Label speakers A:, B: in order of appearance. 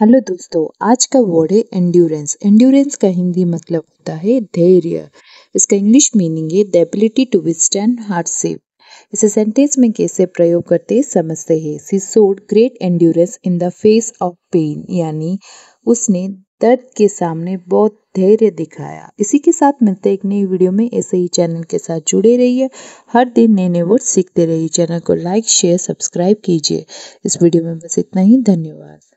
A: hello दोस्तों आज का वर्ड है एंड्योरेंस एंड्योरेंस का हिंदी मतलब होता है धैर्य इसका इंग्लिश मीनिंग है the ability to withstand save इसे सेंटेंस में कैसे प्रयोग करते समझते हैं she showed great endurance in the face of pain यानी उसने दर्द के सामने बहुत धैर्य दिखाया इसी के साथ मिलते एक नई वीडियो में ऐसे ही चैनल के साथ जुड़े रहिए हर दिन नए नए वर्ड सीखते रहिए चैनल को लाइक शेयर सब्सक्राइब कीजिए इस वीडियो में बस इतना ही धन्यवाद